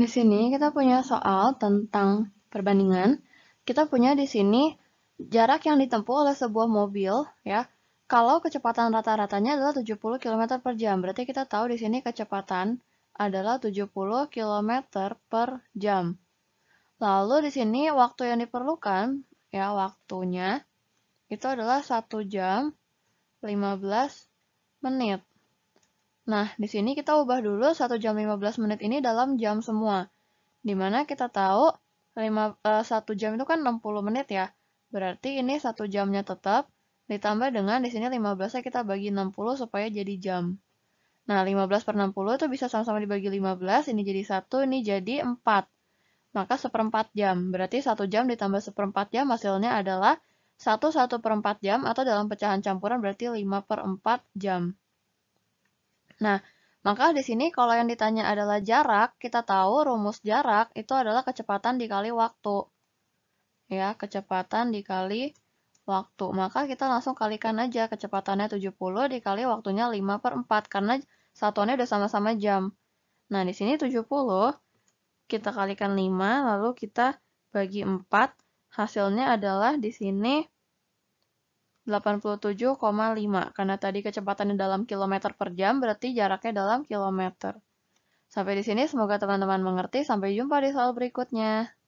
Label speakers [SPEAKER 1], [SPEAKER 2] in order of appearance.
[SPEAKER 1] Di sini kita punya soal tentang perbandingan. Kita punya di sini jarak yang ditempuh oleh sebuah mobil ya. Kalau kecepatan rata-ratanya adalah 70 km per jam, berarti kita tahu di sini kecepatan adalah 70 km per jam. Lalu di sini waktu yang diperlukan, ya waktunya, itu adalah 1 jam 15 menit. Nah, di sini kita ubah dulu 1 jam 15 menit ini dalam jam semua. Dimana kita tahu 5, uh, 1 jam itu kan 60 menit ya. Berarti ini 1 jamnya tetap, ditambah dengan di sini 15-nya kita bagi 60 supaya jadi jam. Nah, 15 per 60 itu bisa sama-sama dibagi 15, ini jadi 1, ini jadi 4. Maka seperempat jam, berarti 1 jam ditambah seperempat jam hasilnya adalah 1 1 per 4 jam atau dalam pecahan campuran berarti 5 per 4 jam. Nah, maka di sini kalau yang ditanya adalah jarak, kita tahu rumus jarak itu adalah kecepatan dikali waktu. Ya, kecepatan dikali waktu. Maka kita langsung kalikan aja kecepatannya 70 dikali waktunya 5 per 4 karena satuannya udah sama-sama jam. Nah, di sini 70 kita kalikan 5 lalu kita bagi 4. Hasilnya adalah di sini 87,5 karena tadi kecepatannya dalam kilometer per jam berarti jaraknya dalam kilometer. Sampai di sini semoga teman-teman mengerti. Sampai jumpa di soal berikutnya.